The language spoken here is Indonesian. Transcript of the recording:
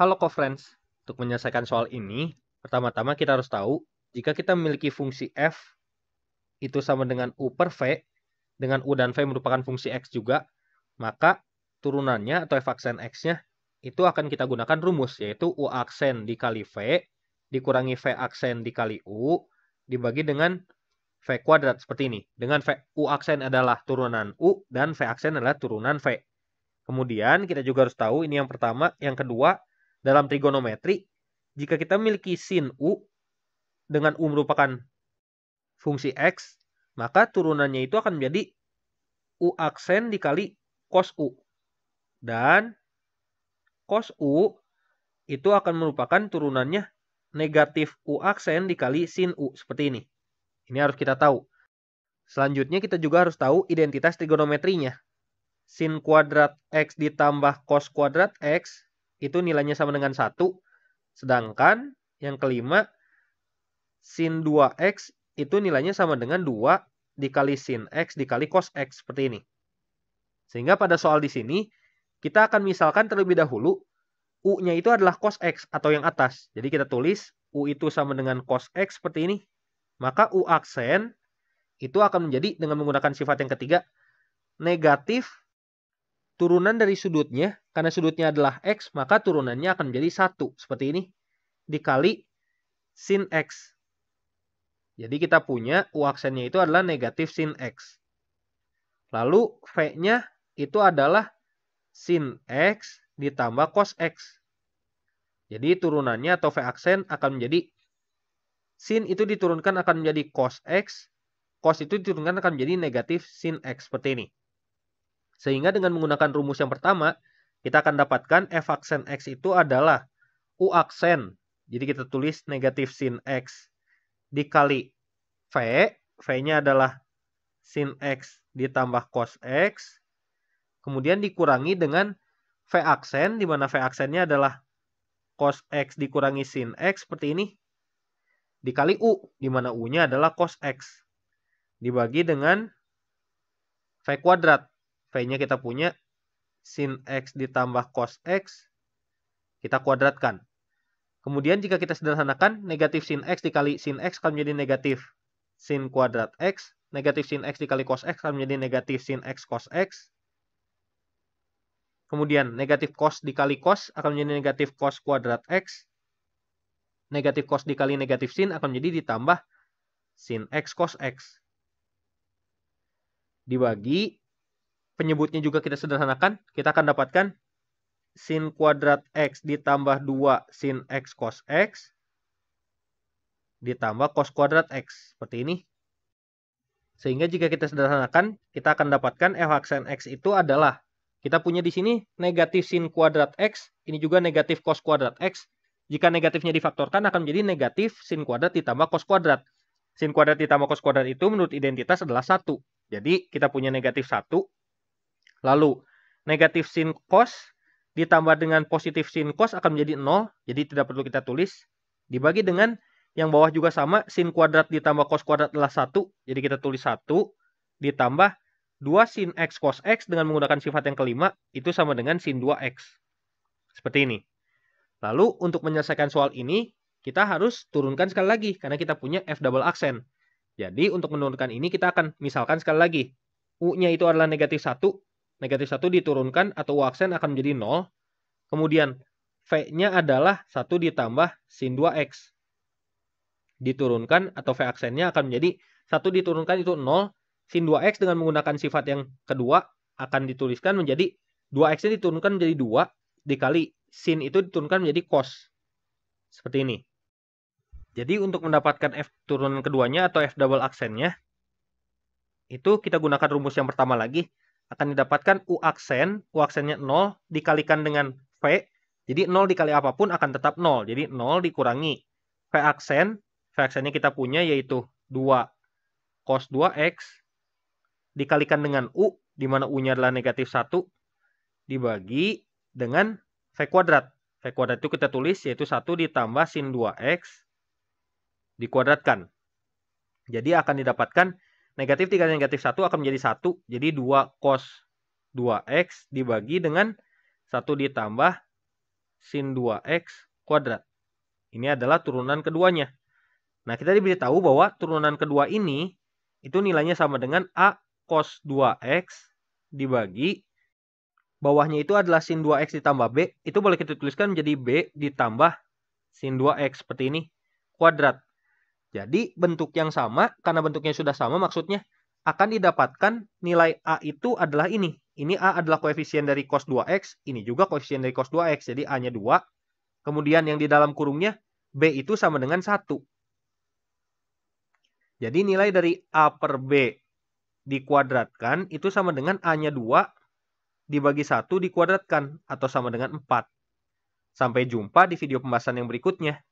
Halo co-friends, untuk menyelesaikan soal ini, pertama-tama kita harus tahu jika kita memiliki fungsi f itu sama dengan u per v, dengan u dan v merupakan fungsi x juga, maka turunannya atau f aksen x-nya itu akan kita gunakan rumus yaitu u aksen dikali v dikurangi v aksen dikali u dibagi dengan v kuadrat seperti ini. Dengan v u aksen adalah turunan u dan v aksen adalah turunan v. Kemudian kita juga harus tahu ini yang pertama, yang kedua dalam trigonometri, jika kita memiliki sin U dengan U merupakan fungsi X, maka turunannya itu akan menjadi U aksen dikali cos U. Dan cos U itu akan merupakan turunannya negatif U aksen dikali sin U seperti ini. Ini harus kita tahu. Selanjutnya kita juga harus tahu identitas trigonometrinya. Sin kuadrat X ditambah cos kuadrat X itu nilainya sama dengan satu. Sedangkan yang kelima, sin 2x itu nilainya sama dengan 2 dikali sin x dikali cos x seperti ini. Sehingga pada soal di sini, kita akan misalkan terlebih dahulu U-nya itu adalah cos x atau yang atas. Jadi kita tulis U itu sama dengan cos x seperti ini. Maka U aksen itu akan menjadi dengan menggunakan sifat yang ketiga negatif turunan dari sudutnya karena sudutnya adalah X, maka turunannya akan menjadi 1. Seperti ini. Dikali sin X. Jadi kita punya U aksennya itu adalah negatif sin X. Lalu V-nya itu adalah sin X ditambah cos X. Jadi turunannya atau V aksen akan menjadi sin itu diturunkan akan menjadi cos X. Cos itu diturunkan akan menjadi negatif sin X seperti ini. Sehingga dengan menggunakan rumus yang pertama, kita akan dapatkan f aksen x itu adalah u aksen. Jadi kita tulis negatif sin x dikali v. V-nya adalah sin x ditambah cos x. Kemudian dikurangi dengan v aksen, di mana v aksennya adalah cos x dikurangi sin x seperti ini. Dikali u, di mana u-nya adalah cos x. Dibagi dengan v kuadrat. V-nya kita punya sin x ditambah cos x, kita kuadratkan. Kemudian jika kita sederhanakan, negatif sin x dikali sin x akan menjadi negatif sin kuadrat x, negatif sin x dikali cos x akan menjadi negatif sin x cos x. Kemudian negatif cos dikali cos akan menjadi negatif cos kuadrat x. Negatif cos dikali negatif sin akan menjadi ditambah sin x cos x. Dibagi penyebutnya juga kita sederhanakan, kita akan dapatkan sin kuadrat x ditambah 2 sin x cos x ditambah cos kuadrat x seperti ini. Sehingga jika kita sederhanakan, kita akan dapatkan f aksen x itu adalah kita punya di sini negatif sin kuadrat x, ini juga negatif cos kuadrat x. Jika negatifnya difaktorkan akan menjadi negatif sin kuadrat ditambah cos kuadrat. Sin kuadrat ditambah cos kuadrat itu menurut identitas adalah satu Jadi kita punya negatif satu Lalu negatif sin cos ditambah dengan positif sin cos akan menjadi 0, jadi tidak perlu kita tulis. Dibagi dengan yang bawah juga sama, sin kuadrat ditambah cos kuadrat adalah 1, jadi kita tulis 1 ditambah 2 sin x cos x dengan menggunakan sifat yang kelima itu sama dengan sin 2x. Seperti ini. Lalu untuk menyelesaikan soal ini, kita harus turunkan sekali lagi karena kita punya f double aksen. Jadi untuk menurunkan ini kita akan misalkan sekali lagi u-nya itu adalah negatif 1, negatif 1 diturunkan atau waksen akan menjadi 0. Kemudian V-nya adalah 1 ditambah sin 2X. Diturunkan atau V aksennya akan menjadi 1 diturunkan itu 0. Sin 2X dengan menggunakan sifat yang kedua akan dituliskan menjadi 2X-nya diturunkan menjadi 2 dikali sin itu diturunkan menjadi cos. Seperti ini. Jadi untuk mendapatkan F turunan keduanya atau F double aksennya, itu kita gunakan rumus yang pertama lagi, akan didapatkan U aksen, U aksennya 0 dikalikan dengan V. Jadi 0 dikali apapun akan tetap 0. Jadi 0 dikurangi V aksen, V aksennya kita punya yaitu 2 cos 2x dikalikan dengan U, di mana U-nya adalah negatif 1, dibagi dengan V kuadrat. V kuadrat itu kita tulis yaitu 1 ditambah sin 2x dikuadratkan. Jadi akan didapatkan Negatif 3 negatif 1 akan menjadi 1. Jadi 2 cos 2x dibagi dengan 1 ditambah sin 2x kuadrat. Ini adalah turunan keduanya. Nah, kita diberitahu bahwa turunan kedua ini itu nilainya sama dengan A cos 2x dibagi bawahnya itu adalah sin 2x ditambah B. Itu boleh kita tuliskan menjadi B ditambah sin 2x seperti ini kuadrat. Jadi bentuk yang sama, karena bentuknya sudah sama maksudnya akan didapatkan nilai A itu adalah ini. Ini A adalah koefisien dari cos 2x, ini juga koefisien dari cos 2x, jadi A-nya 2. Kemudian yang di dalam kurungnya, B itu sama dengan 1. Jadi nilai dari A per B dikuadratkan itu sama dengan A-nya 2 dibagi 1 dikuadratkan atau sama dengan 4. Sampai jumpa di video pembahasan yang berikutnya.